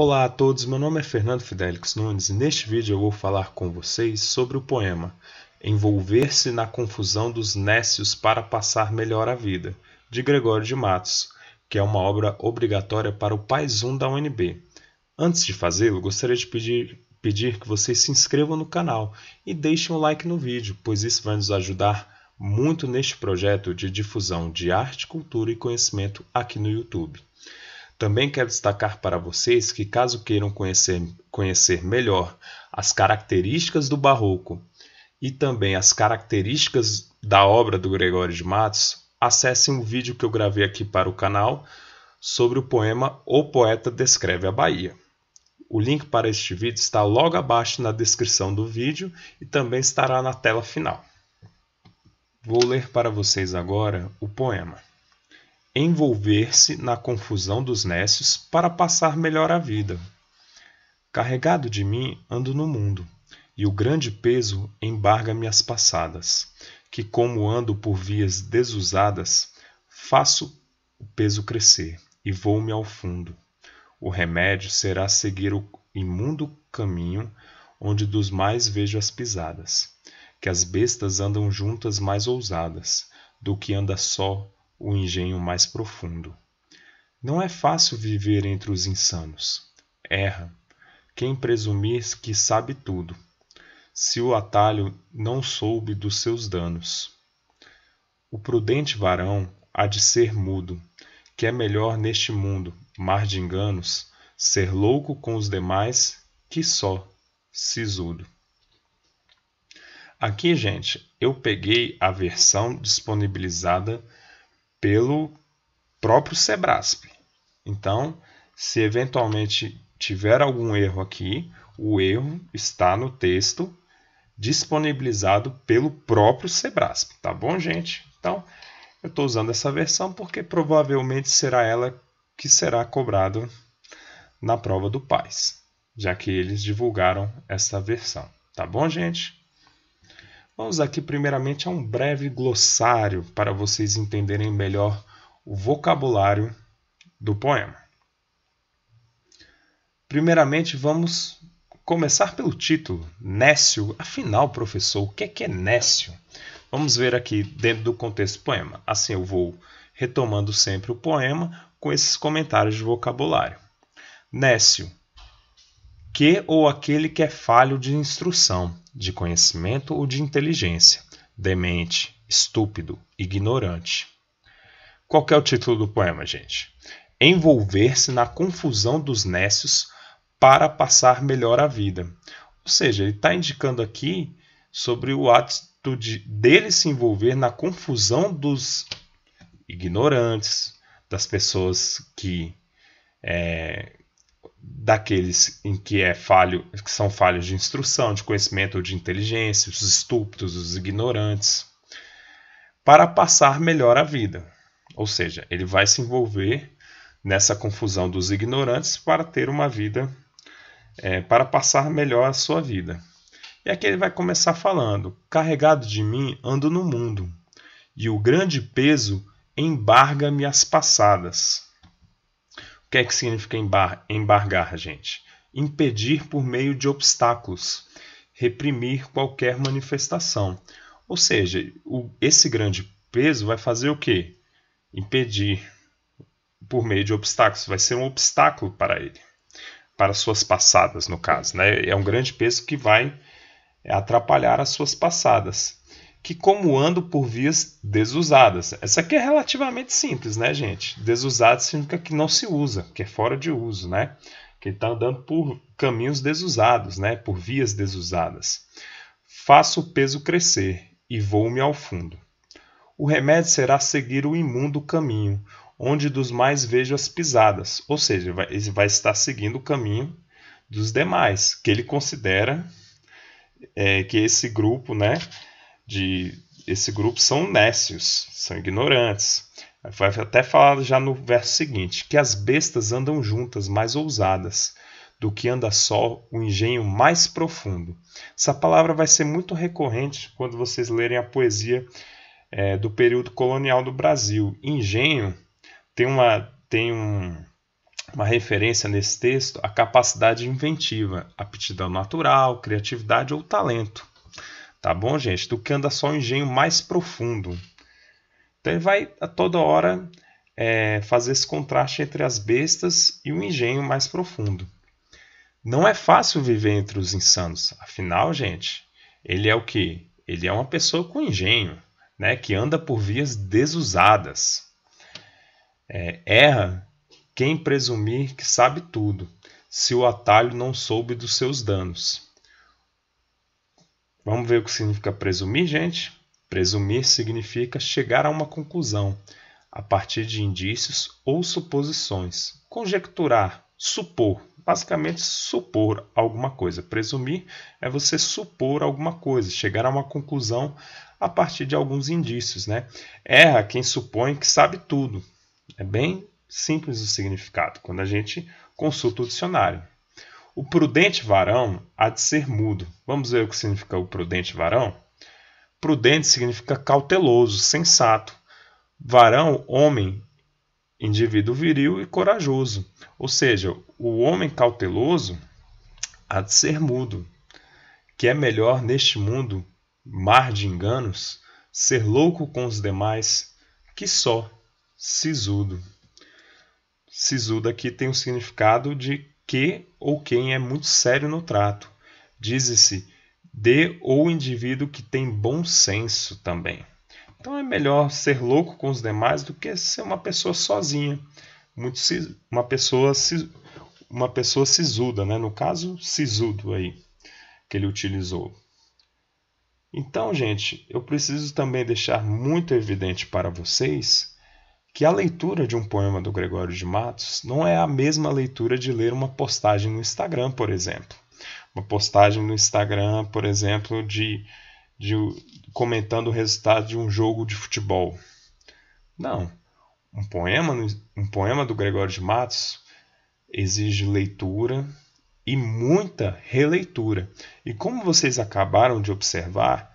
Olá a todos, meu nome é Fernando Fidelix Nunes e neste vídeo eu vou falar com vocês sobre o poema Envolver-se na confusão dos nécios para passar melhor a vida, de Gregório de Matos, que é uma obra obrigatória para o 1 da UNB. Antes de fazê-lo, gostaria de pedir, pedir que vocês se inscrevam no canal e deixem um like no vídeo, pois isso vai nos ajudar muito neste projeto de difusão de arte, cultura e conhecimento aqui no YouTube. Também quero destacar para vocês que, caso queiram conhecer, conhecer melhor as características do Barroco e também as características da obra do Gregório de Matos, acessem o vídeo que eu gravei aqui para o canal sobre o poema O Poeta Descreve a Bahia. O link para este vídeo está logo abaixo na descrição do vídeo e também estará na tela final. Vou ler para vocês agora o poema envolver-se na confusão dos necios para passar melhor a vida. Carregado de mim ando no mundo, e o grande peso embarga-me as passadas, que como ando por vias desusadas, faço o peso crescer e vou-me ao fundo. O remédio será seguir o imundo caminho onde dos mais vejo as pisadas, que as bestas andam juntas mais ousadas, do que anda só o engenho mais profundo. Não é fácil viver entre os insanos. Erra quem presumir que sabe tudo, se o atalho não soube dos seus danos. O prudente varão há de ser mudo, que é melhor neste mundo, mar de enganos, ser louco com os demais que só sisudo. Aqui, gente, eu peguei a versão disponibilizada pelo próprio Sebrasp. Então, se eventualmente tiver algum erro aqui, o erro está no texto disponibilizado pelo próprio Sebrasp, tá bom, gente? Então, eu estou usando essa versão porque provavelmente será ela que será cobrado na prova do PAIS, já que eles divulgaram essa versão, tá bom, gente? Vamos aqui primeiramente a um breve glossário para vocês entenderem melhor o vocabulário do poema. Primeiramente, vamos começar pelo título, Nécio. Afinal, professor, o que é, que é Nécio? Vamos ver aqui dentro do contexto do poema. Assim eu vou retomando sempre o poema com esses comentários de vocabulário. Nécio, que ou aquele que é falho de instrução, de conhecimento ou de inteligência, demente, estúpido, ignorante. Qual é o título do poema, gente? Envolver-se na confusão dos nécios para passar melhor a vida. Ou seja, ele está indicando aqui sobre o ato de, dele se envolver na confusão dos ignorantes, das pessoas que é, daqueles em que é falho, que são falhas de instrução, de conhecimento ou de inteligência, os estúpidos, os ignorantes, para passar melhor a vida. Ou seja, ele vai se envolver nessa confusão dos ignorantes para ter uma vida, é, para passar melhor a sua vida. E aqui ele vai começar falando: Carregado de mim ando no mundo, e o grande peso embarga-me as passadas. O que é que significa embar embargar, gente? Impedir por meio de obstáculos, reprimir qualquer manifestação. Ou seja, o, esse grande peso vai fazer o quê? Impedir por meio de obstáculos, vai ser um obstáculo para ele, para suas passadas, no caso. Né? É um grande peso que vai atrapalhar as suas passadas que como ando por vias desusadas. Essa aqui é relativamente simples, né, gente? Desusada significa que não se usa, que é fora de uso, né? Que está andando por caminhos desusados, né? Por vias desusadas. Faço o peso crescer e vou-me ao fundo. O remédio será seguir o imundo caminho, onde dos mais vejo as pisadas, ou seja, vai, ele vai estar seguindo o caminho dos demais, que ele considera é, que esse grupo, né, de esse grupo são nécios, são ignorantes. Vai até falar já no verso seguinte: que as bestas andam juntas, mais ousadas, do que anda só o engenho mais profundo. Essa palavra vai ser muito recorrente quando vocês lerem a poesia é, do período colonial do Brasil. Engenho tem uma, tem um, uma referência nesse texto à capacidade inventiva, aptidão natural, criatividade ou talento. Tá bom, gente? Do que anda só o engenho mais profundo. Então ele vai a toda hora é, fazer esse contraste entre as bestas e o engenho mais profundo. Não é fácil viver entre os insanos. Afinal, gente, ele é o que? Ele é uma pessoa com engenho, né? Que anda por vias desusadas. É, erra quem presumir que sabe tudo, se o atalho não soube dos seus danos. Vamos ver o que significa presumir, gente? Presumir significa chegar a uma conclusão a partir de indícios ou suposições. Conjecturar, supor, basicamente supor alguma coisa. Presumir é você supor alguma coisa, chegar a uma conclusão a partir de alguns indícios, né? Erra quem supõe que sabe tudo. É bem simples o significado quando a gente consulta o dicionário. O prudente varão há de ser mudo. Vamos ver o que significa o prudente varão? Prudente significa cauteloso, sensato. Varão, homem, indivíduo viril e corajoso. Ou seja, o homem cauteloso há de ser mudo, que é melhor neste mundo, mar de enganos, ser louco com os demais que só sisudo. Sisudo aqui tem o significado de que ou quem é muito sério no trato. Diz-se de ou indivíduo que tem bom senso também. Então é melhor ser louco com os demais do que ser uma pessoa sozinha, muito uma pessoa uma pessoa sisuda, né? No caso, sisudo aí que ele utilizou. Então, gente, eu preciso também deixar muito evidente para vocês que a leitura de um poema do Gregório de Matos não é a mesma leitura de ler uma postagem no Instagram, por exemplo. Uma postagem no Instagram, por exemplo, de, de comentando o resultado de um jogo de futebol. Não. Um poema, um poema do Gregório de Matos exige leitura e muita releitura. E como vocês acabaram de observar,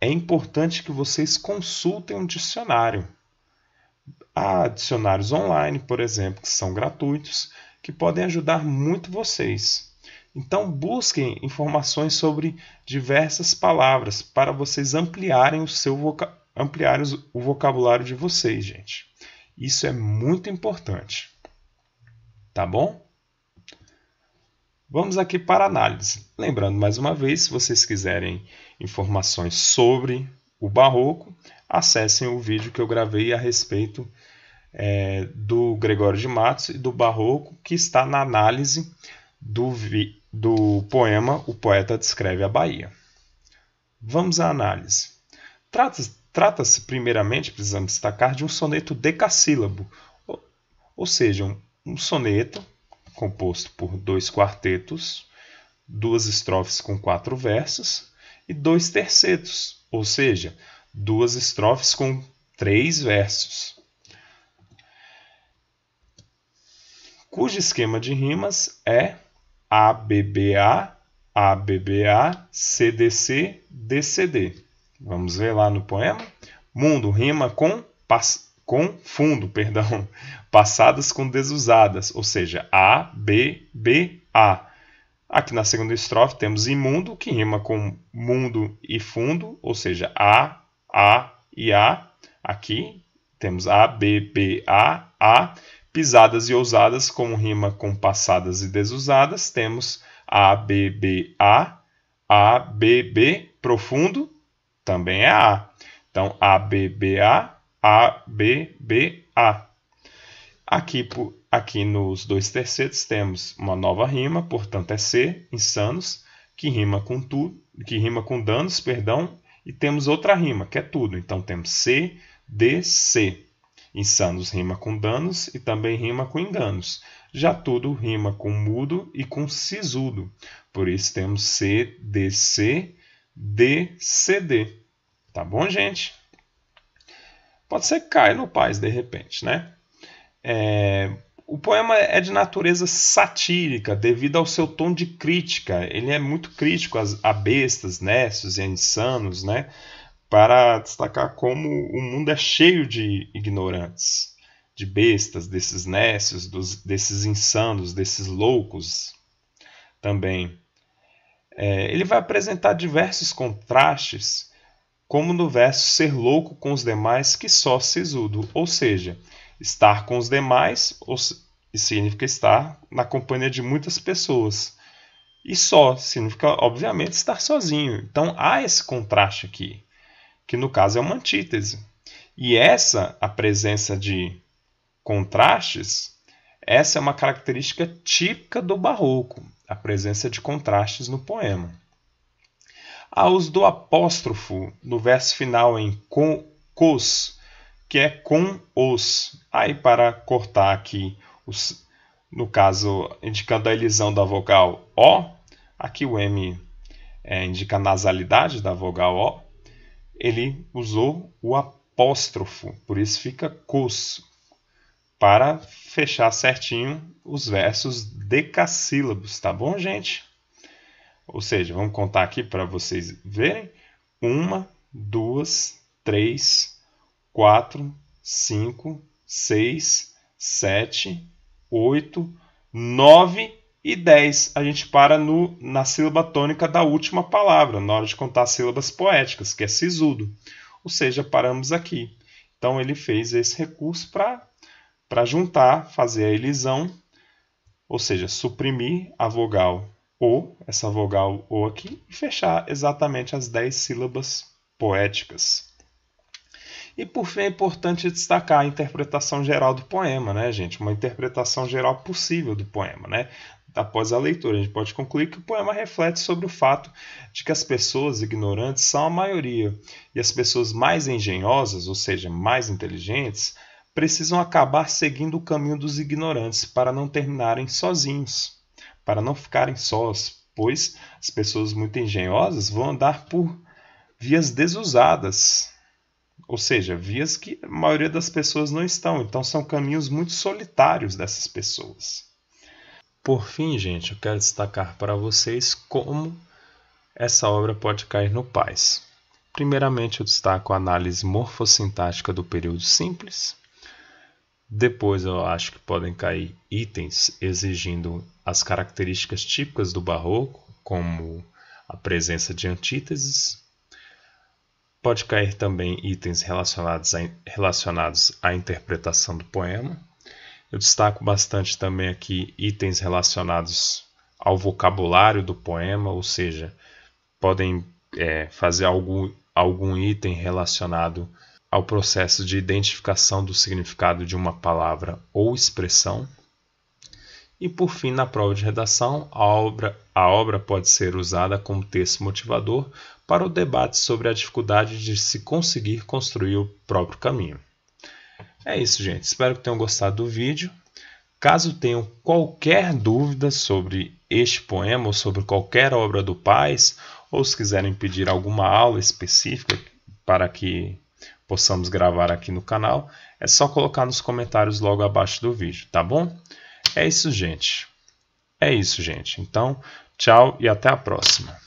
é importante que vocês consultem um dicionário. Há dicionários online, por exemplo, que são gratuitos, que podem ajudar muito vocês. Então, busquem informações sobre diversas palavras para vocês ampliarem o seu voca... ampliarem o vocabulário de vocês, gente. Isso é muito importante. Tá bom? Vamos aqui para análise. Lembrando mais uma vez, se vocês quiserem informações sobre o barroco, acessem o vídeo que eu gravei a respeito é, do Gregório de Matos e do Barroco, que está na análise do, vi, do poema O Poeta Descreve a Bahia. Vamos à análise. Trata-se, trata-se primeiramente, precisamos destacar, de um soneto decassílabo, ou, ou seja, um, um soneto composto por dois quartetos, duas estrofes com quatro versos e dois tercetos, ou seja, duas estrofes com três versos, cujo esquema de rimas é ABBA, ABBA, CDC, DCD. Vamos ver lá no poema. Mundo rima com, com fundo, perdão, passadas com desusadas, ou seja, A, B, B, A. Aqui na segunda estrofe temos imundo, que rima com mundo e fundo, ou seja, A, a e A. Aqui temos A, B, B, A, A. Pisadas e ousadas como rima com passadas e desusadas. Temos A, B, B, A. A, B, B. Profundo também é A. Então, A, B, B, A. A, B, B, A. Aqui, aqui nos dois tercetos temos uma nova rima, portanto é C, insanos, que rima com tu, que rima com danos, perdão, e temos outra rima, que é tudo. Então temos C, D, C. Insanos rima com danos e também rima com enganos. Já tudo rima com mudo e com sisudo. Por isso temos C, D, C, D, C, D. Tá bom, gente? Pode ser que caia no paz de repente, né? É, o poema é de natureza satírica devido ao seu tom de crítica. Ele é muito crítico a bestas, nécios e insanos, né? para destacar como o mundo é cheio de ignorantes, de bestas, desses nécios, dos, desses insanos, desses loucos também. É, ele vai apresentar diversos contrastes, como no verso ser louco com os demais que só sisudo, ou seja, Estar com os demais ou, significa estar na companhia de muitas pessoas. E só significa, obviamente, estar sozinho. Então há esse contraste aqui, que no caso é uma antítese. E essa, a presença de contrastes, essa é uma característica típica do barroco, a presença de contrastes no poema. Há os do apóstrofo no verso final em cos, que é com os. Aí, para cortar aqui, os, no caso, indicando a elisão da vogal O, aqui o M é, indica a nasalidade da vogal O, ele usou o apóstrofo, por isso fica cos, para fechar certinho os versos decassílabos, tá bom, gente? Ou seja, vamos contar aqui para vocês verem. Uma, duas, três, 4, 5, 6, 7, 8, 9 e 10. A gente para no, na sílaba tônica da última palavra, na hora de contar sílabas poéticas, que é sisudo. Ou seja, paramos aqui. Então ele fez esse recurso para juntar, fazer a elisão, ou seja, suprimir a vogal O, essa vogal O aqui, e fechar exatamente as 10 sílabas poéticas. E por fim é importante destacar a interpretação geral do poema, né, gente? Uma interpretação geral possível do poema, né? após a leitura. A gente pode concluir que o poema reflete sobre o fato de que as pessoas ignorantes são a maioria e as pessoas mais engenhosas, ou seja, mais inteligentes, precisam acabar seguindo o caminho dos ignorantes para não terminarem sozinhos, para não ficarem sós, pois as pessoas muito engenhosas vão andar por vias desusadas, ou seja, vias que a maioria das pessoas não estão, então são caminhos muito solitários dessas pessoas. Por fim, gente, eu quero destacar para vocês como essa obra pode cair no paz. Primeiramente, eu destaco a análise morfossintática do período simples. Depois, eu acho que podem cair itens exigindo as características típicas do Barroco, como a presença de antíteses, Pode cair também itens relacionados, a, relacionados à interpretação do poema. Eu destaco bastante também aqui itens relacionados ao vocabulário do poema, ou seja, podem é, fazer algum, algum item relacionado ao processo de identificação do significado de uma palavra ou expressão. E por fim, na prova de redação, a obra, a obra pode ser usada como texto motivador para o debate sobre a dificuldade de se conseguir construir o próprio caminho. É isso, gente. Espero que tenham gostado do vídeo. Caso tenham qualquer dúvida sobre este poema ou sobre qualquer obra do Paz, ou se quiserem pedir alguma aula específica para que possamos gravar aqui no canal, é só colocar nos comentários logo abaixo do vídeo, tá bom? É isso, gente. É isso, gente. Então, tchau e até a próxima.